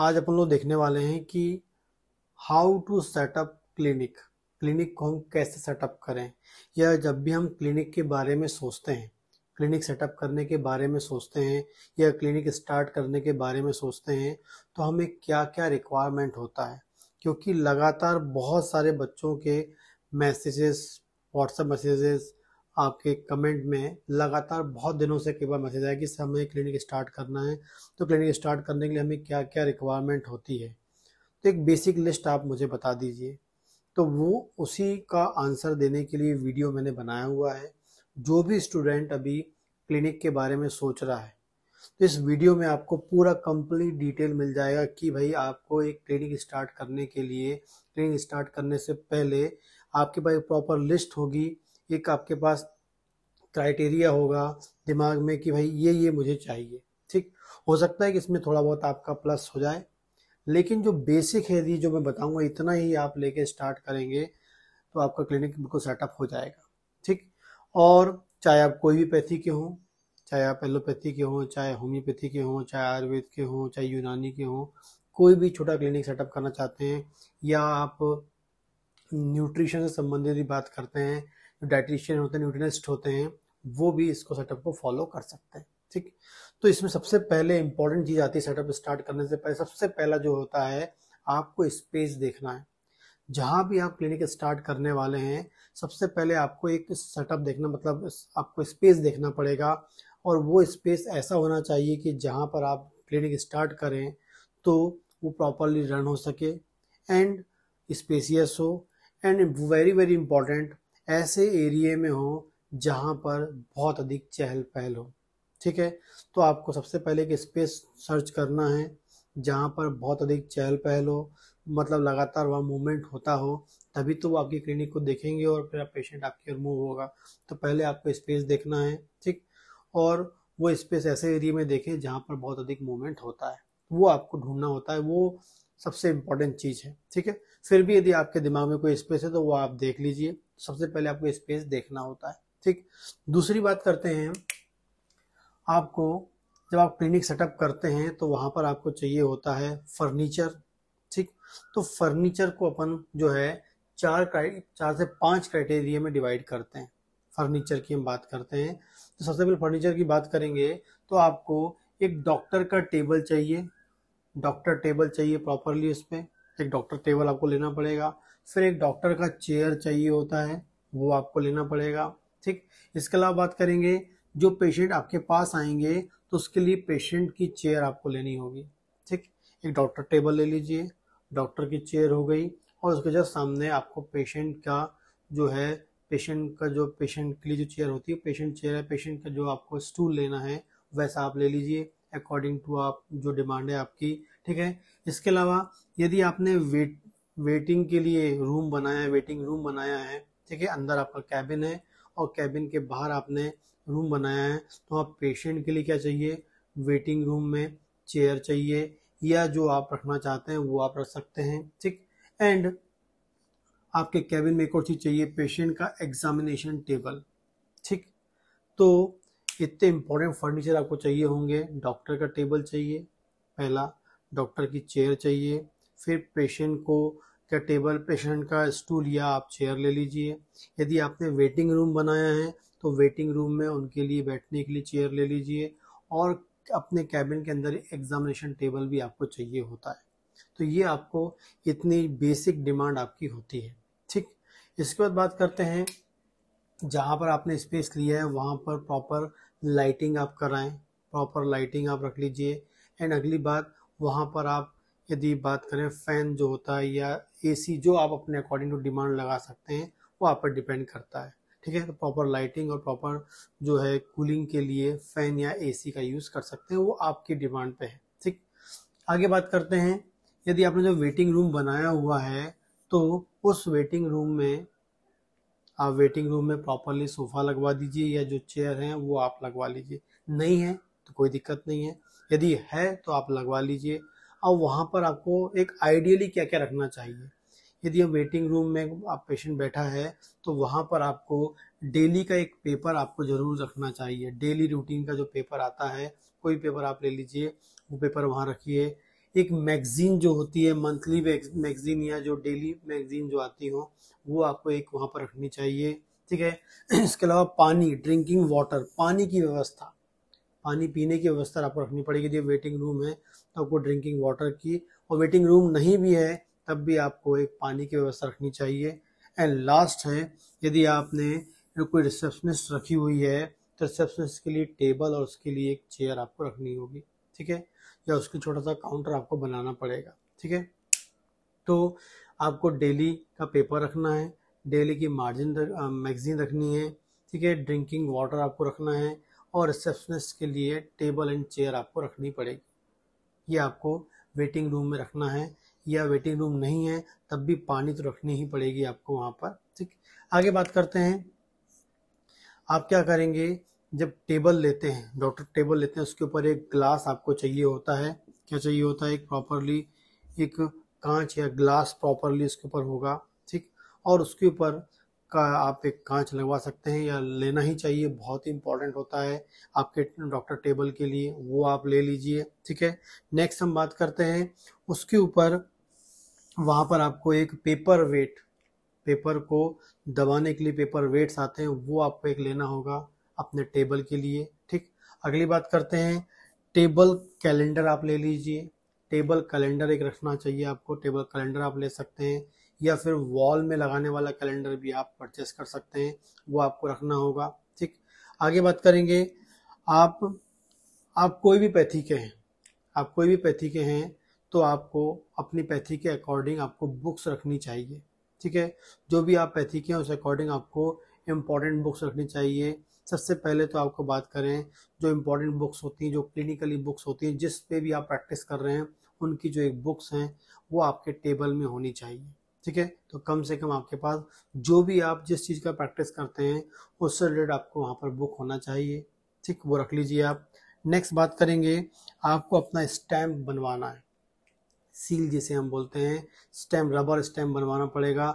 आज अपन लोग देखने वाले हैं कि how to setup clinic clinic को हम कैसे सेटअप करें या जब भी हम क्लिनिक के बारे में सोचते हैं क्लिनिक सेटअप करने के बारे में सोचते हैं या क्लिनिक स्टार्ट करने के बारे में सोचते हैं तो हमें क्या क्या रिक्वायरमेंट होता है क्योंकि लगातार बहुत सारे बच्चों के मैसेजेस व्हाट्सएप मैसेजेस आपके कमेंट में लगातार बहुत दिनों से कई बार मैसेज आया कि सर हमें क्लिनिक स्टार्ट करना है तो क्लिनिक स्टार्ट करने के लिए हमें क्या क्या रिक्वायरमेंट होती है तो एक बेसिक लिस्ट आप मुझे बता दीजिए तो वो उसी का आंसर देने के लिए वीडियो मैंने बनाया हुआ है जो भी स्टूडेंट अभी क्लिनिक के बारे में सोच रहा है तो इस वीडियो में आपको पूरा कंप्लीट डिटेल मिल जाएगा कि भाई आपको एक क्लिनिक स्टार्ट करने के लिए क्लिनिक स्टार्ट करने से पहले आपके पास एक प्रॉपर लिस्ट होगी एक आपके पास क्राइटेरिया होगा दिमाग में कि भाई ये ये मुझे चाहिए ठीक हो सकता है कि इसमें थोड़ा बहुत आपका प्लस हो जाए लेकिन जो बेसिक है यदि जो मैं बताऊंगा इतना ही आप लेके स्टार्ट करेंगे तो आपका क्लिनिक बिल्कुल सेटअप हो जाएगा ठीक और चाहे आप कोई भी पैथी के हों चाहे आप एलोपैथी के हों चाहे होम्योपैथी के हों चाहे आयुर्वेद के हों चाहे यूनानी के हों कोई भी छोटा क्लिनिक सेटअप करना चाहते हैं या आप न्यूट्रिशन से संबंधित भी बात करते हैं जो डाइटिशियन होते हैं न्यूट्रिनिस्ट होते हैं वो भी इसको सेटअप को फॉलो कर सकते हैं ठीक तो इसमें सबसे पहले इंपॉर्टेंट चीज आती है सेटअप स्टार्ट करने से पहले सबसे पहला जो होता है आपको स्पेस देखना है जहाँ भी आप क्लिनिक स्टार्ट करने वाले हैं सबसे पहले आपको एक सेटअप देखना मतलब आपको स्पेस देखना पड़ेगा और वो स्पेस ऐसा होना चाहिए कि जहाँ पर आप क्लिनिक स्टार्ट करें तो वो प्रॉपरली रन हो सके एंड स्पेसियस हो एंड वेरी वेरी इंपॉर्टेंट ऐसे एरिए में हो जहाँ पर बहुत अधिक चहल पहल हो ठीक है तो आपको सबसे पहले एक स्पेस सर्च करना है जहाँ पर बहुत अधिक चहल पहल हो मतलब लगातार वहाँ मूवमेंट होता हो तभी तो वो आपकी क्लिनिक को देखेंगे और फिर आप पेशेंट आपके ओर मूव होगा तो पहले आपको स्पेस देखना है ठीक और वो स्पेस ऐसे एरिया में देखें जहाँ पर बहुत अधिक मूवमेंट होता है वो आपको ढूंढना होता है वो सबसे इम्पोर्टेंट चीज़ है ठीक है फिर भी यदि आपके दिमाग में कोई स्पेस है तो वो आप देख लीजिए सबसे पहले आपको स्पेस देखना होता है ठीक दूसरी बात करते हैं आपको जब आप क्लिनिक सेटअप करते हैं तो वहां पर आपको चाहिए होता है फर्नीचर ठीक तो फर्नीचर को अपन जो है चार चार से पांच क्राइटेरिया में डिवाइड करते हैं फर्नीचर की हम बात करते हैं तो सबसे पहले फर्नीचर की बात करेंगे तो आपको एक डॉक्टर का टेबल चाहिए डॉक्टर टेबल चाहिए प्रॉपरली उसमें एक डॉक्टर टेबल आपको लेना पड़ेगा फिर एक डॉक्टर का चेयर चाहिए होता है वो आपको लेना पड़ेगा ठीक इसके अलावा बात करेंगे जो पेशेंट आपके पास आएंगे तो उसके लिए पेशेंट की चेयर आपको लेनी होगी ठीक एक डॉक्टर टेबल ले लीजिए डॉक्टर की चेयर हो गई और उसके जब सामने आपको पेशेंट का जो है पेशेंट का जो पेशेंट के लिए जो चेयर होती है पेशेंट चेयर है पेशेंट का जो आपको स्टूल लेना है वैसा आप ले लीजिए अकॉर्डिंग टू आप जो डिमांड है आपकी ठीक है इसके अलावा यदि आपने वेट वेटिंग के लिए रूम बनाया है वेटिंग रूम बनाया है ठीक है अंदर आपका कैबिन है और कैबिन के बाहर आपने रूम बनाया है तो आप पेशेंट के लिए क्या चाहिए वेटिंग रूम में चेयर चाहिए या जो आप रखना चाहते हैं वो आप रख सकते हैं ठीक एंड आपके कैबिन में एक और चीज़ चाहिए पेशेंट का एग्जामिनेशन टेबल ठीक तो कितने इम्पोर्टेंट फर्नीचर आपको चाहिए होंगे डॉक्टर का टेबल चाहिए पहला डॉक्टर की चेयर चाहिए फिर पेशेंट को क्या टेबल पेशेंट का स्टूल या आप चेयर ले लीजिए यदि आपने वेटिंग रूम बनाया है तो वेटिंग रूम में उनके लिए बैठने के लिए चेयर ले लीजिए और अपने कैबिन के अंदर एग्जामिनेशन टेबल भी आपको चाहिए होता है तो ये आपको इतनी बेसिक डिमांड आपकी होती है ठीक इसके बाद बात करते हैं जहाँ पर आपने स्पेस लिया है वहाँ पर प्रॉपर लाइटिंग आप कराएं प्रॉपर लाइटिंग आप रख लीजिए एंड अगली बात वहाँ पर आप यदि बात करें फ़ैन जो होता है या एसी जो आप अपने अकॉर्डिंग टू डिमांड लगा सकते हैं वो आप पर डिपेंड करता है ठीक है तो प्रॉपर लाइटिंग और प्रॉपर जो है कूलिंग के लिए फ़ैन या एसी का यूज़ कर सकते हैं वो आपकी डिमांड पे है ठीक आगे बात करते हैं यदि आपने जो वेटिंग रूम बनाया हुआ है तो उस वेटिंग रूम में आप वेटिंग रूम में प्रॉपरली सोफ़ा लगवा दीजिए या जो चेयर हैं वो आप लगवा लीजिए नहीं है तो कोई दिक्कत नहीं है यदि है तो आप लगवा लीजिए और वहाँ पर आपको एक आइडियली क्या क्या रखना चाहिए यदि हम वेटिंग रूम में आप पेशेंट बैठा है तो वहाँ पर आपको डेली का एक पेपर आपको ज़रूर रखना चाहिए डेली रूटीन का जो पेपर आता है कोई पेपर आप ले लीजिए वो पेपर वहाँ रखिए एक मैगज़ीन जो होती है मंथली मैगज़ीन या जो डेली मैगज़ीन जो आती हो वो आपको एक वहाँ पर रखनी चाहिए ठीक है इसके अलावा पानी ड्रिंकिंग वाटर पानी की व्यवस्था पानी पीने की व्यवस्था आपको रखनी पड़ेगी जब वेटिंग रूम है तो आपको ड्रिंकिंग वाटर की और वेटिंग रूम नहीं भी है तब भी आपको एक पानी की व्यवस्था रखनी चाहिए एंड लास्ट है यदि आपने कोई रिसेप्शनिस्ट रखी हुई है तो रिसेप्शनिस्ट के लिए टेबल और उसके लिए एक चेयर आपको रखनी होगी ठीक है या उसके छोटा सा काउंटर आपको बनाना पड़ेगा ठीक है तो आपको डेली का पेपर रखना है डेली की मार्जिन मैगजीन रखनी है ठीक है ड्रिंकिंग वाटर आपको रखना है और रिसेप्शनिस्ट के लिए टेबल एंड चेयर आपको रखनी पड़ेगी ये आपको वेटिंग रूम में रखना है या वेटिंग रूम नहीं है तब भी पानी तो रखनी ही पड़ेगी आपको वहाँ पर ठीक आगे बात करते हैं आप क्या करेंगे जब टेबल लेते हैं डॉक्टर टेबल लेते हैं उसके ऊपर एक ग्लास आपको चाहिए होता है क्या चाहिए होता है एक प्रॉपरली एक कांच या ग्लास प्रॉपरली उसके ऊपर होगा ठीक और उसके ऊपर का आप एक कांच लगवा सकते हैं या लेना ही चाहिए बहुत ही इंपॉर्टेंट होता है आपके डॉक्टर टेबल के लिए वो आप ले लीजिए ठीक है नेक्स्ट हम बात करते हैं उसके ऊपर वहाँ पर आपको एक पेपर वेट पेपर को दबाने के लिए पेपर वेट्स आते हैं वो आपको एक लेना होगा अपने टेबल के लिए ठीक अगली बात करते हैं टेबल कैलेंडर आप ले लीजिए टेबल कैलेंडर एक रखना चाहिए आपको टेबल कैलेंडर आप ले सकते हैं या फिर वॉल में लगाने वाला कैलेंडर भी आप परचेस कर सकते हैं वो आपको रखना होगा ठीक आगे बात करेंगे आप आप कोई भी पैथी के हैं आप कोई भी पैथी के हैं तो आपको अपनी पैथी के अकॉर्डिंग आपको बुक्स रखनी चाहिए ठीक है जो भी आप पैथी के हैं उस अकॉर्डिंग आपको इम्पॉर्टेंट बुक्स रखनी चाहिए सबसे पहले तो आपको बात करें जो इम्पोर्टेंट बुक्स होती हैं जो क्लिनिकली बुक्स होती हैं जिस पे भी आप प्रैक्टिस कर रहे हैं उनकी जो एक बुक्स हैं वो आपके टेबल में होनी चाहिए ठीक है तो कम से कम आपके पास जो भी आप जिस चीज़ का प्रैक्टिस करते हैं उससे रिलेटेड आपको वहाँ पर बुक होना चाहिए ठीक वो रख लीजिए आप नेक्स्ट बात करेंगे आपको अपना स्टैम्प बनवाना है सील जिसे हम बोलते हैं स्टेम रबर स्टेम बनवाना पड़ेगा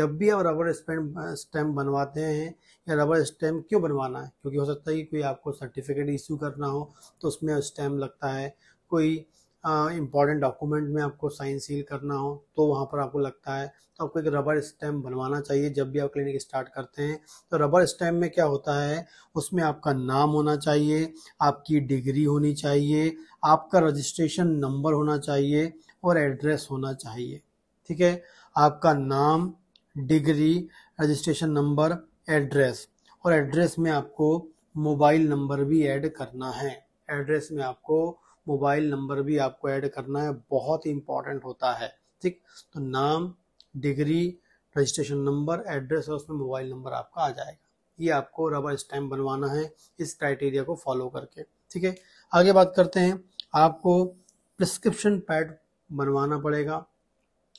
जब भी आप रबर स्टेम स्टेम बनवाते हैं या रबर स्टेम क्यों बनवाना है क्योंकि हो सकता है कि कोई आपको सर्टिफिकेट इशू करना हो तो उसमें स्टेम लगता है कोई इंपॉर्टेंट डॉक्यूमेंट में आपको साइन सील करना हो तो वहाँ पर आपको लगता है तो आपको एक रबर स्टैम्प बनवाना चाहिए जब भी आप क्लिनिक स्टार्ट करते हैं तो रबर स्टैम्प में क्या होता है उसमें आपका नाम होना चाहिए आपकी डिग्री होनी चाहिए आपका रजिस्ट्रेशन नंबर होना चाहिए और एड्रेस होना चाहिए ठीक है आपका नाम डिग्री रजिस्ट्रेशन नंबर एड्रेस और एड्रेस में आपको मोबाइल नंबर भी ऐड करना है एड्रेस में आपको मोबाइल नंबर भी आपको ऐड करना है बहुत ही इंपॉर्टेंट होता है ठीक तो नाम डिग्री रजिस्ट्रेशन नंबर एड्रेस और उसमें मोबाइल नंबर आपका आ जाएगा ये आपको रबर स्टैम्प बनवाना है इस क्राइटेरिया को फॉलो करके ठीक है आगे बात करते हैं आपको प्रिस्क्रिप्शन पैड बनवाना पड़ेगा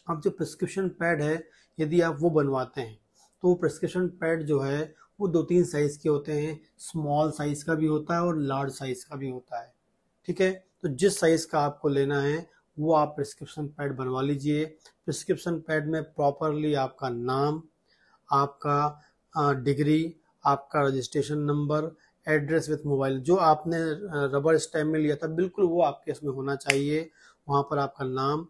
अब जो प्रिस्क्रिप्शन पैड है यदि आप वो बनवाते हैं तो वो प्रिस्क्रिप्शन पैड जो है वो दो तीन साइज़ के होते हैं स्मॉल साइज़ का भी होता है और लार्ज साइज़ का भी होता है ठीक है तो जिस साइज़ का आपको लेना है वो आप प्रिस्क्रिप्शन पैड बनवा लीजिए प्रिस्क्रिप्शन पैड में प्रॉपरली आपका नाम आपका डिग्री आपका registration number address with mobile जो आपने रबर स्टैम्प में लिया था बिल्कुल वो आपके इसमें होना चाहिए वहाँ पर आपका नाम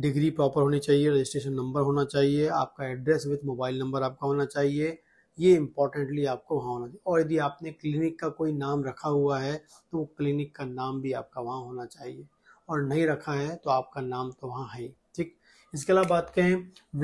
डिग्री प्रॉपर होनी चाहिए रजिस्ट्रेशन नंबर होना चाहिए आपका एड्रेस विथ मोबाइल नंबर आपका होना चाहिए ये इम्पोर्टेंटली आपको वहाँ होना चाहिए और यदि आपने क्लिनिक का कोई नाम रखा हुआ है तो वो क्लिनिक का नाम भी आपका वहाँ होना चाहिए और नहीं रखा है तो आपका नाम तो वहाँ है ठीक इसके अलावा बात कहें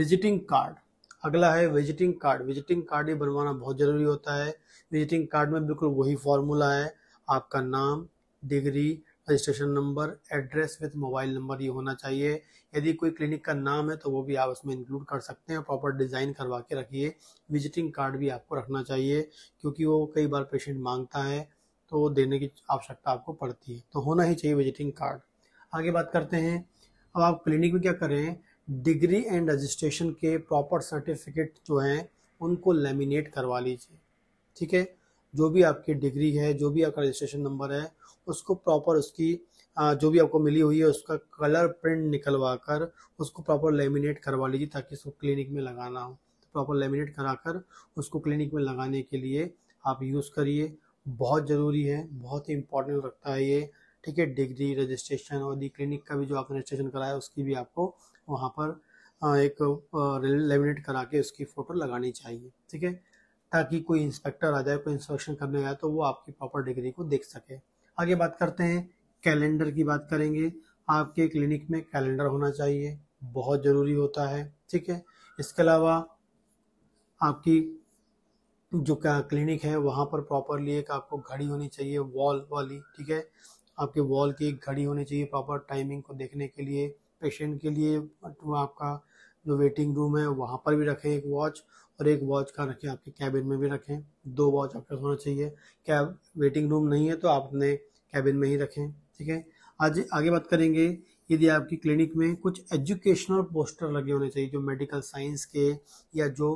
विजिटिंग कार्ड अगला है विजिटिंग कार्ड विजिटिंग कार्ड भी बनवाना बहुत ज़रूरी होता है विजिटिंग कार्ड में बिल्कुल वही फॉर्मूला है आपका नाम degree registration number address with mobile number ये होना चाहिए यदि कोई क्लिनिक का नाम है तो वो भी आप उसमें इंक्लूड कर सकते हैं प्रॉपर डिज़ाइन करवा के रखिए विजिटिंग कार्ड भी आपको रखना चाहिए क्योंकि वो कई बार पेशेंट मांगता है तो देने की आवश्यकता आपको पड़ती है तो होना ही चाहिए विजिटिंग कार्ड आगे बात करते हैं अब आप क्लिनिक में क्या करें डिग्री एंड रजिस्ट्रेशन के प्रॉपर सर्टिफिकेट जो हैं उनको लेमिनेट करवा लीजिए ठीक है जो भी आपकी डिग्री है जो भी आपका रजिस्ट्रेशन नंबर है उसको प्रॉपर उसकी जो भी आपको मिली हुई है उसका कलर प्रिंट निकलवा कर उसको प्रॉपर लेमिनेट करवा लीजिए ताकि उसको क्लिनिक में लगाना हो प्रॉपर लेमिनेट करा कर उसको क्लिनिक में लगाने के लिए आप यूज़ करिए बहुत ज़रूरी है बहुत ही इंपॉर्टेंट रखता है ये ठीक है डिग्री रजिस्ट्रेशन और दी क्लिनिक का भी जो आपने रजिस्ट्रेशन कराया उसकी भी आपको वहाँ पर एक लेमिनेट करा के उसकी फ़ोटो लगानी चाहिए ठीक है ताकि कोई इंस्पेक्टर आ जाए कोई इंस्पेक्शन करने आए तो वो आपकी प्रॉपर डिग्री को देख सके आगे बात करते हैं कैलेंडर की बात करेंगे आपके क्लिनिक में कैलेंडर होना चाहिए बहुत ज़रूरी होता है ठीक है इसके अलावा आपकी जो क्या क्लिनिक है वहाँ पर प्रॉपरली एक आपको घड़ी होनी चाहिए वॉल वाली ठीक है आपके वॉल की एक घड़ी होनी चाहिए प्रॉपर टाइमिंग को देखने के लिए पेशेंट के लिए आपका जो वेटिंग रूम है वहाँ पर भी रखें एक वॉच और एक वॉच का रखें आपके कैबिन में भी रखें दो वॉच आपके होना चाहिए कैब वेटिंग रूम नहीं है तो आप अपने कैबिन में ही रखें ठीक है आज आगे बात करेंगे यदि आपकी क्लिनिक में कुछ एजुकेशनल पोस्टर लगे होने चाहिए जो मेडिकल साइंस के या जो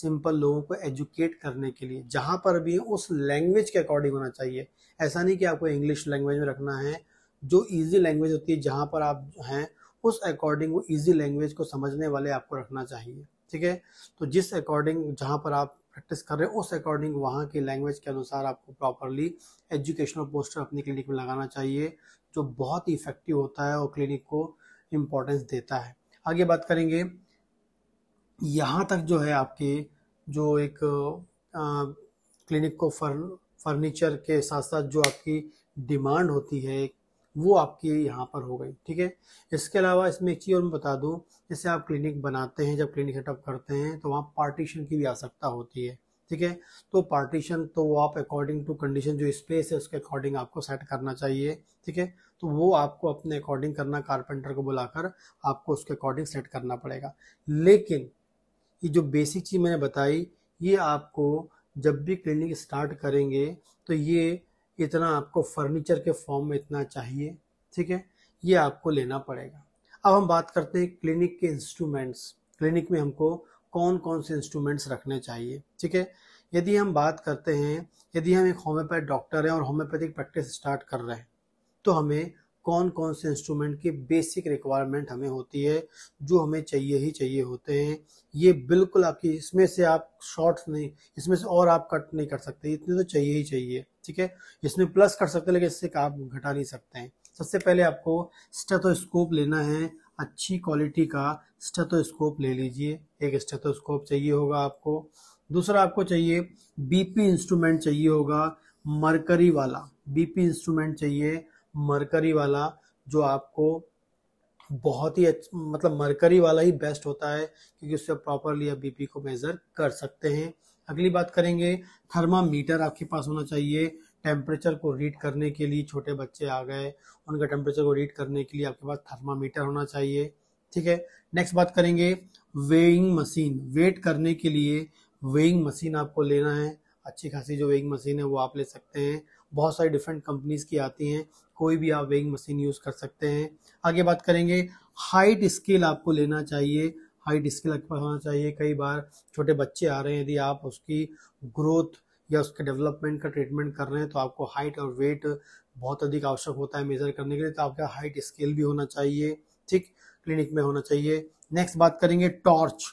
सिंपल लोगों को एजुकेट करने के लिए जहाँ पर भी उस लैंग्वेज के अकॉर्डिंग होना चाहिए ऐसा नहीं कि आपको इंग्लिश लैंग्वेज में रखना है जो इजी लैंग्वेज होती है जहाँ पर आप हैं उस अकॉर्डिंग वो इजी लैंग्वेज को समझने वाले आपको रखना चाहिए ठीक है तो जिस अकॉर्डिंग जहाँ पर आप प्रैक्टिस कर रहे हो उस अकॉर्डिंग वहाँ की लैंग्वेज के अनुसार आपको प्रॉपरली एजुकेशनल पोस्टर अपनी क्लिनिक में लगाना चाहिए जो बहुत ही इफेक्टिव होता है और क्लिनिक को इम्पोर्टेंस देता है आगे बात करेंगे यहाँ तक जो है आपके जो एक क्लिनिक को फर्न फर्नीचर के साथ साथ जो आपकी डिमांड होती है एक वो आपकी यहाँ पर हो गई ठीक है इसके अलावा इसमें एक चीज़ और मैं बता दूँ जैसे आप क्लिनिक बनाते हैं जब क्लिनिक सेटअप करते हैं तो वहाँ पार्टीशन की भी आवश्यकता होती है ठीक है तो पार्टीशन तो आप अकॉर्डिंग टू कंडीशन जो स्पेस है उसके अकॉर्डिंग आपको सेट करना चाहिए ठीक है तो वो आपको अपने अकॉर्डिंग करना कारपेंटर को बुलाकर आपको उसके अकॉर्डिंग सेट करना पड़ेगा लेकिन ये जो बेसिक चीज़ मैंने बताई ये आपको जब भी क्लिनिक स्टार्ट करेंगे तो ये इतना आपको फर्नीचर के फॉर्म में इतना चाहिए ठीक है ये आपको लेना पड़ेगा अब हम बात करते हैं क्लिनिक के इंस्ट्रूमेंट्स क्लिनिक में हमको कौन कौन से इंस्ट्रूमेंट्स रखने चाहिए ठीक है यदि हम बात करते हैं यदि हम एक होम्योपैथ डॉक्टर हैं और होम्योपैथिक प्रैक्टिस स्टार्ट कर रहे हैं तो हमें कौन कौन से इंस्ट्रूमेंट की बेसिक रिक्वायरमेंट हमें होती है जो हमें चाहिए ही चाहिए होते हैं ये बिल्कुल आपकी इसमें से आप शॉर्ट नहीं इसमें से और आप कट नहीं कर सकते इतने तो चाहिए ही चाहिए ठीक है इसमें प्लस कर सकते लेकिन इससे आप घटा नहीं सकते हैं सबसे पहले आपको स्टेथोस्कोप लेना है अच्छी क्वालिटी का स्टेथोस्कोप ले लीजिए एक स्टेथोस्कोप चाहिए होगा आपको दूसरा आपको चाहिए बीपी इंस्ट्रूमेंट चाहिए होगा मरकरी वाला बीपी इंस्ट्रूमेंट चाहिए मरकरी वाला जो आपको बहुत ही मतलब मरकरी वाला ही बेस्ट होता है क्योंकि उससे प्रॉपरली आप बीपी को मेजर कर सकते हैं अगली बात करेंगे थर्मामीटर आपके पास होना चाहिए टेम्परेचर को रीड करने के लिए छोटे बच्चे आ गए उनका टेम्परेचर को रीड करने के लिए आपके पास थर्मामीटर होना चाहिए ठीक है नेक्स्ट बात करेंगे वेइंग मशीन वेट करने के लिए वेइंग मशीन आपको लेना है अच्छी खासी जो वेइंग मशीन है वो आप ले सकते हैं बहुत सारी डिफरेंट कंपनीज की आती हैं कोई भी आप वेइंग मशीन यूज कर सकते हैं आगे बात करेंगे हाइट स्केल आपको लेना चाहिए हाइट स्केल आपके पास होना चाहिए कई बार छोटे बच्चे आ रहे हैं यदि आप उसकी ग्रोथ या उसके डेवलपमेंट का ट्रीटमेंट कर रहे हैं तो आपको हाइट और वेट बहुत अधिक आवश्यक होता है मेजर करने के लिए तो आपका हाइट स्केल भी होना चाहिए ठीक क्लिनिक में होना चाहिए नेक्स्ट बात करेंगे टॉर्च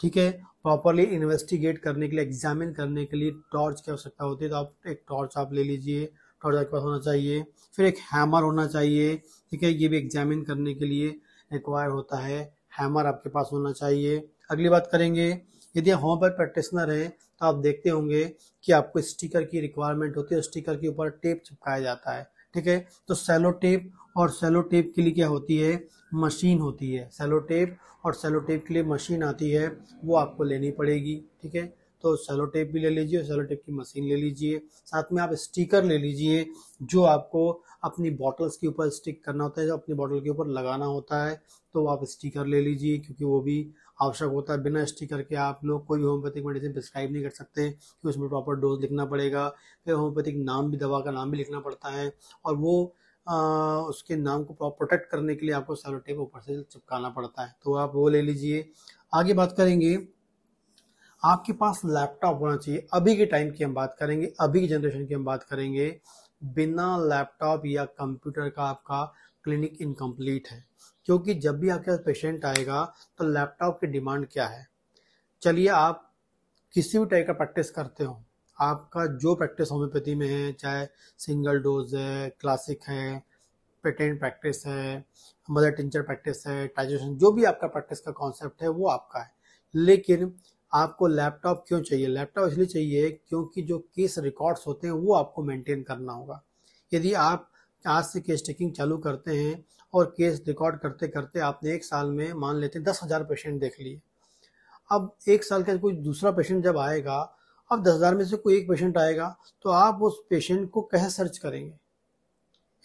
ठीक है प्रॉपरली इन्वेस्टिगेट करने के लिए एग्जामिन करने के लिए टॉर्च की आवश्यकता होती है तो आप एक टॉर्च आप ले लीजिए टॉर्चर के पास होना चाहिए फिर एक हैमर होना चाहिए ठीक है ये भी एग्जामिन करने के लिए रिक्वायर होता है हैमर आपके पास होना चाहिए अगली बात करेंगे यदि होम पर प्रैक्टिसनर है तो आप देखते होंगे कि आपको स्टिकर की रिक्वायरमेंट होती है स्टिकर के ऊपर टेप चिपकाया जाता है ठीक है तो सेलो टेप और सेलो टेप के लिए क्या होती है मशीन होती है सेलो टेप और सेलो टेप के लिए मशीन आती है वो आपको लेनी पड़ेगी ठीक है तो सेलो टेप भी ले लीजिए सेलो टेप की मशीन ले लीजिए साथ में आप स्टिकर ले लीजिए जो आपको अपनी बॉटल्स के ऊपर स्टिक करना होता है जो अपनी बॉटल के ऊपर लगाना होता है तो आप स्टिकर ले लीजिए क्योंकि वो भी आवश्यक होता है बिना स्टिकर के आप लोग कोई भी होम्योपैथिक मेडिसिन प्रिस्क्राइब नहीं कर सकते कि उसमें प्रॉपर डोज लिखना पड़ेगा फिर होम्योपैथिक नाम भी दवा का नाम भी लिखना पड़ता है और वो आ, उसके नाम को प्रोटेक्ट करने के लिए आपको सेलो टेप ऊपर से चिपकाना पड़ता है तो आप वो ले लीजिए आगे बात करेंगे आपके पास लैपटॉप होना चाहिए अभी के टाइम की हम बात करेंगे अभी की जनरेशन की हम बात करेंगे बिना लैपटॉप या कंप्यूटर का आपका क्लिनिक इनकम्प्लीट है क्योंकि जब भी आपके पास पेशेंट आएगा तो लैपटॉप की डिमांड क्या है चलिए आप किसी भी टाइप का प्रैक्टिस करते हो आपका जो प्रैक्टिस होम्योपैथी में है चाहे सिंगल डोज है क्लासिक है पेटेंट प्रैक्टिस है मदर टिंचर प्रैक्टिस है टाइजेशन जो भी आपका प्रैक्टिस का कॉन्सेप्ट है वो आपका है लेकिन आपको लैपटॉप क्यों चाहिए लैपटॉप इसलिए चाहिए क्योंकि जो केस रिकॉर्ड्स होते हैं वो आपको मेंटेन करना होगा यदि आप आज से केस टेकिंग चालू करते हैं और केस रिकॉर्ड करते करते आपने एक साल में मान लेते हैं दस हज़ार पेशेंट देख लिए अब एक साल का कोई दूसरा पेशेंट जब आएगा अब दस हज़ार में से कोई एक पेशेंट आएगा तो आप उस पेशेंट को कैसे सर्च करेंगे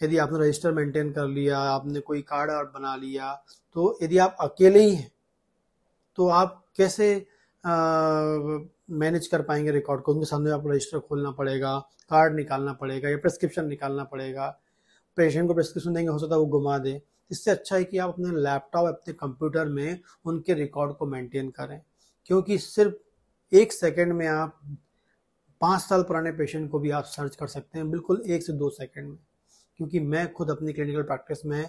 यदि आपने रजिस्टर मेंटेन कर लिया आपने कोई कार्ड बना लिया तो यदि आप अकेले ही हैं तो आप कैसे मैनेज कर पाएंगे रिकॉर्ड को उनके सामने आपको रजिस्टर खोलना पड़ेगा कार्ड निकालना पड़ेगा या प्रिस्क्रिप्शन निकालना पड़ेगा पेशेंट को प्रिस्क्रिप्शन देंगे हो सकता है वो घुमा दे इससे अच्छा है कि आप अपने लैपटॉप अपने कंप्यूटर में उनके रिकॉर्ड को मेंटेन करें क्योंकि सिर्फ एक सेकेंड में आप पाँच साल पुराने पेशेंट को भी आप सर्च कर सकते हैं बिल्कुल एक से दो सेकेंड में क्योंकि मैं खुद अपनी क्लिनिकल प्रैक्टिस में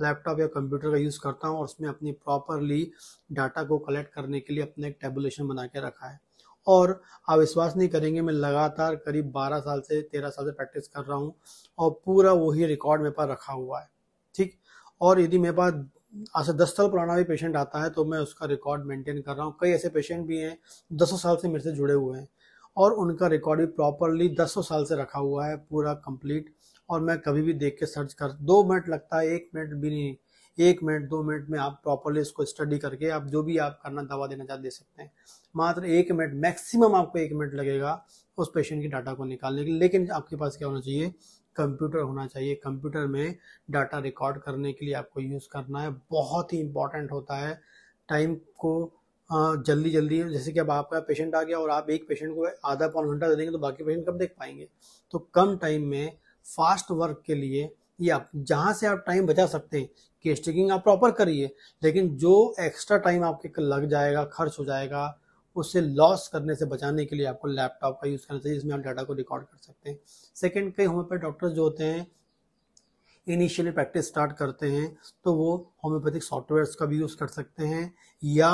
लैपटॉप या कंप्यूटर का यूज़ करता हूँ और उसमें अपनी प्रॉपरली डाटा को कलेक्ट करने के लिए अपने एक टेबुलेशन बना के रखा है और आप विश्वास नहीं करेंगे मैं लगातार करीब 12 साल से 13 साल से प्रैक्टिस कर रहा हूँ और पूरा वही रिकॉर्ड मेरे पास रखा हुआ है ठीक और यदि मेरे पास आज से दस साल पुराना भी पेशेंट आता है तो मैं उसका रिकॉर्ड मेंटेन कर रहा हूँ कई ऐसे पेशेंट भी हैं दसों साल से मेरे से जुड़े हुए हैं और उनका रिकॉर्ड भी प्रॉपरली दसों साल से रखा हुआ है पूरा कंप्लीट और मैं कभी भी देख के सर्च कर दो मिनट लगता है एक मिनट भी नहीं एक मिनट दो मिनट में आप प्रॉपरली इसको स्टडी करके आप जो भी आप करना दवा देना चाहते दे सकते हैं मात्र एक मिनट मैक्सिमम आपको एक मिनट लगेगा उस पेशेंट के डाटा को निकालने के लिए लेकिन आपके पास क्या होना चाहिए कंप्यूटर होना चाहिए कंप्यूटर में डाटा रिकॉर्ड करने के लिए आपको यूज़ करना है बहुत ही इंपॉर्टेंट होता है टाइम को जल्दी जल्दी जैसे कि अब आपका पेशेंट आ गया और आप एक पेशेंट को आधा पौन घंटा दे देंगे तो बाकी पेशेंट कब देख पाएंगे तो कम टाइम में फास्ट वर्क के लिए या जहाँ से आप टाइम बचा सकते हैं कि स्टिकिंग आप प्रॉपर करिए लेकिन जो एक्स्ट्रा टाइम आपके लग जाएगा खर्च हो जाएगा उससे लॉस करने से बचाने के लिए आपको लैपटॉप का यूज़ करना चाहिए जिसमें आप डाटा को रिकॉर्ड कर सकते हैं सेकेंड कई होम्योपैथ डॉक्टर जो होते हैं इनिशियली प्रैक्टिस स्टार्ट करते हैं तो वो होम्योपैथिक सॉफ्टवेयर का भी यूज़ कर सकते हैं या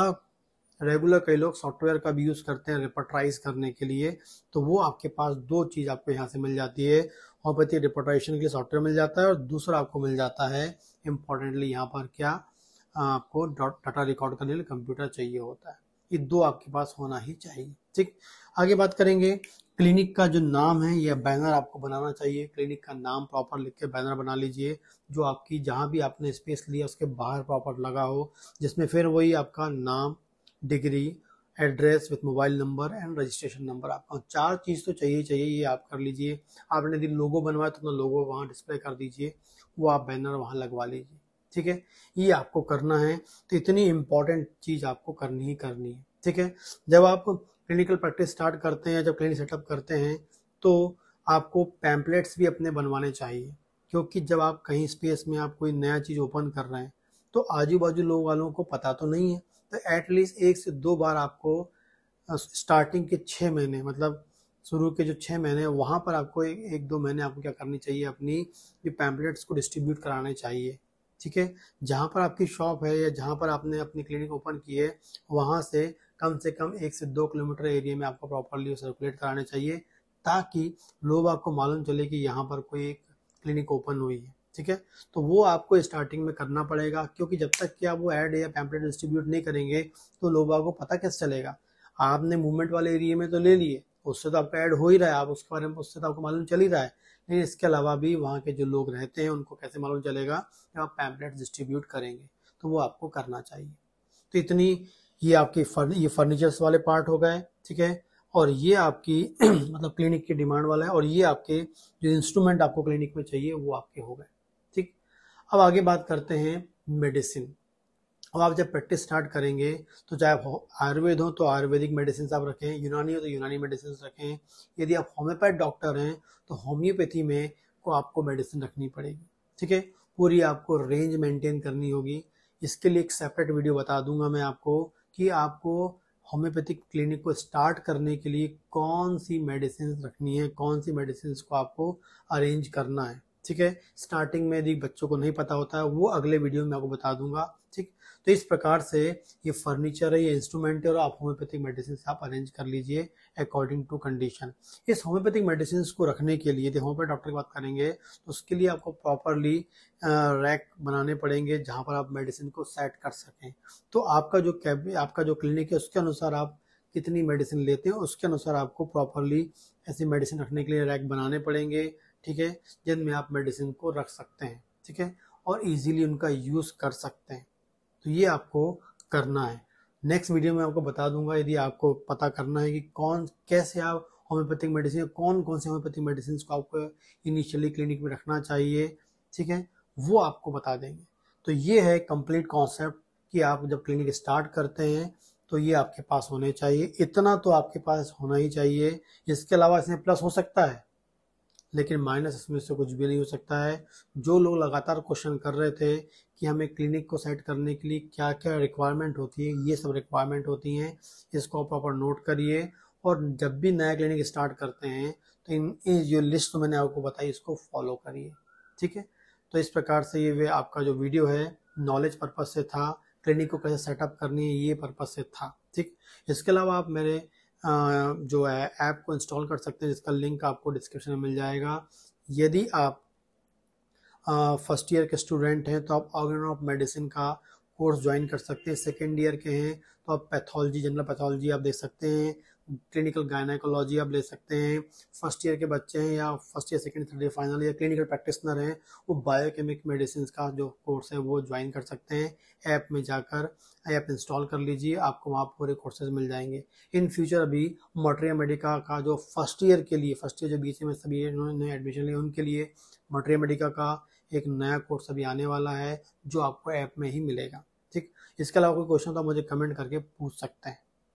रेगुलर कई लोग सॉफ्टवेयर का भी यूज़ करते हैं रिपर्ट्राइज करने के लिए तो वो आपके पास दो चीज़ आपको यहाँ से मिल जाती है होम्योपैथिक रिपोर्टाइजेशन के लिए सॉफ्टवेयर मिल जाता है और दूसरा आपको मिल जाता है इम्पोर्टेंटली यहाँ पर क्या आपको डाटा रिकॉर्ड करने के लिए कंप्यूटर चाहिए होता है ये दो आपके पास होना ही चाहिए ठीक आगे बात करेंगे क्लिनिक का जो नाम है यह बैनर आपको बनाना चाहिए क्लिनिक का नाम प्रॉपर लिख के बैनर बना लीजिए जो आपकी जहाँ भी आपने स्पेस लिया उसके बाहर प्रॉपर लगा हो जिसमें फिर वही आपका नाम degree address with mobile number and registration number आपको चार चीज़ तो चाहिए चाहिए ये आप कर लीजिए आपने यदि लोगो बनवाया तो अपना लोगो वहाँ डिस्प्ले कर दीजिए वो आप बैनर वहाँ लगवा लीजिए ठीक है ये आपको करना है तो इतनी इम्पोर्टेंट चीज़ आपको करनी ही करनी है ठीक है जब आप क्लिनिकल प्रैक्टिस स्टार्ट करते हैं जब क्लिनिक सेटअप करते हैं तो आपको पैम्पलेट्स भी अपने बनवाने चाहिए क्योंकि जब आप कहीं स्पेस में आप कोई नया चीज़ ओपन कर रहे हैं तो आजू बाजू लोग वालों को पता तो नहीं है तो एटलीस्ट एक से दो बार आपको स्टार्टिंग के छः महीने मतलब शुरू के जो छः महीने हैं वहाँ पर आपको ए, एक दो महीने आपको क्या करनी चाहिए अपनी ये पैम्पलेट्स को डिस्ट्रीब्यूट कराने चाहिए ठीक है जहाँ पर आपकी शॉप है या जहाँ पर आपने अपनी क्लिनिक ओपन की है वहाँ से कम से कम एक से दो किलोमीटर एरिया में आपको प्रॉपरली सर्कुलेट कराने चाहिए ताकि लोग आपको मालूम चले कि यहाँ पर कोई एक क्लिनिक ओपन हुई है ठीक है तो वो आपको स्टार्टिंग में करना पड़ेगा क्योंकि जब तक कि आप वो एड या पैम्पलेट डिस्ट्रीब्यूट नहीं करेंगे तो लोगों को पता कैसे चलेगा आपने मूवमेंट वाले एरिया में तो ले लिए उससे तो आपका ऐड हो ही रहा है आप उसके बारे में उससे तो आपको मालूम चल ही रहा है लेकिन इसके अलावा भी वहाँ के जो लोग रहते हैं उनको कैसे मालूम चलेगा जब आप पैम्पलेट डिस्ट्रीब्यूट करेंगे तो वो आपको करना चाहिए तो इतनी ये आपकी ये फर्नीचर्स वाले पार्ट हो गए ठीक है और ये आपकी मतलब क्लिनिक की डिमांड वाला है और ये आपके जो इंस्ट्रूमेंट आपको क्लिनिक में चाहिए वो आपके हो गए अब आगे बात करते हैं मेडिसिन अब आप जब प्रैक्टिस स्टार्ट करेंगे तो चाहे आप आयुर्वेद हो तो आयुर्वेदिक मेडिसिन आप रखें यूनानी हो तो यूनानी मेडिसिन रखें यदि आप होम्योपैथ डॉक्टर हैं तो होम्योपैथी में को आपको मेडिसिन रखनी पड़ेगी ठीक है पूरी आपको रेंज मेंटेन करनी होगी इसके लिए एक सेपरेट वीडियो बता दूंगा मैं आपको कि आपको होम्योपैथिक क्लिनिक को स्टार्ट करने के लिए कौन सी मेडिसिन रखनी है कौन सी मेडिसिन को आपको अरेंज करना है ठीक है स्टार्टिंग में यदि बच्चों को नहीं पता होता है वो अगले वीडियो में आपको बता दूंगा ठीक तो इस प्रकार से ये फर्नीचर है ये इंस्ट्रूमेंट है और आप होम्योपैथिक मेडिसिन आप अरेंज कर लीजिए अकॉर्डिंग टू कंडीशन इस होम्योपैथिक मेडिसिन को रखने के लिए यदि होम्योपैथ डॉक्टर की बात करेंगे तो उसके लिए आपको प्रॉपरली रैक बनाने पड़ेंगे जहाँ पर आप मेडिसिन को सेट कर सकें तो आपका जो कैब आपका जो क्लिनिक है उसके अनुसार आप कितनी मेडिसिन लेते हैं उसके अनुसार आपको प्रॉपरली ऐसी मेडिसिन रखने के लिए रैक बनाने पड़ेंगे ठीक है जिनमें आप मेडिसिन को रख सकते हैं ठीक है और इजीली उनका यूज़ कर सकते हैं तो ये आपको करना है नेक्स्ट वीडियो में आपको बता दूंगा यदि आपको पता करना है कि कौन कैसे आप होम्योपैथिक मेडिसिन कौन कौन से होम्योपैथिक मेडिसिन को आपको इनिशियली क्लिनिक में रखना चाहिए ठीक है वो आपको बता देंगे तो ये है कंप्लीट कॉन्सेप्ट कि आप जब क्लिनिक स्टार्ट करते हैं तो ये आपके पास होने चाहिए इतना तो आपके पास होना ही चाहिए इसके अलावा इसमें प्लस हो सकता है लेकिन माइनस इसमें से कुछ भी नहीं हो सकता है जो लोग लगातार क्वेश्चन कर रहे थे कि हमें क्लिनिक को सेट करने के लिए क्या क्या रिक्वायरमेंट होती है ये सब रिक्वायरमेंट होती हैं इसको प्रॉपर नोट करिए और जब भी नया क्लिनिक स्टार्ट करते हैं तो इन जो लिस्ट मैंने आपको बताई इसको फॉलो करिए ठीक है तो इस प्रकार से ये वे आपका जो वीडियो है नॉलेज पर्पज़ से था क्लिनिक को कैसे सेटअप करनी है ये पर्पज़ से था ठीक इसके अलावा आप मेरे जो है ऐप को इंस्टॉल कर सकते हैं जिसका लिंक आपको डिस्क्रिप्शन में मिल जाएगा यदि आप फर्स्ट ईयर के स्टूडेंट हैं तो आप ऑर्गन ऑफ मेडिसिन का कोर्स ज्वाइन कर सकते हैं सेकेंड ईयर के हैं तो आप पैथोलॉजी जनरल पैथोलॉजी आप देख सकते हैं क्लिनिकल गायनाकोलॉजी आप ले सकते हैं फर्स्ट ईयर के बच्चे हैं या first year second third year final या क्लिनिकल प्रैक्टिसनर हैं वो बायोकेमिक मेडिसिन का जो कोर्स है वो ज्वाइन कर सकते हैं ऐप में जाकर ऐप इंस्टॉल कर लीजिए आपको वहाँ पूरे कोर्सेज मिल जाएंगे इन फ्यूचर अभी मटेरिया मेडिका का जो फर्स्ट ईयर के लिए फर्स्ट ईयर जो बीच में सभी उन्होंने एडमिशन लिया उनके लिए मटेरिया मेडिका का एक नया कोर्स अभी आने वाला है जो आपको ऐप में ही मिलेगा ठीक इसके अलावा कोई क्वेश्चन तो आप मुझे कमेंट करके पूछ सकते हैं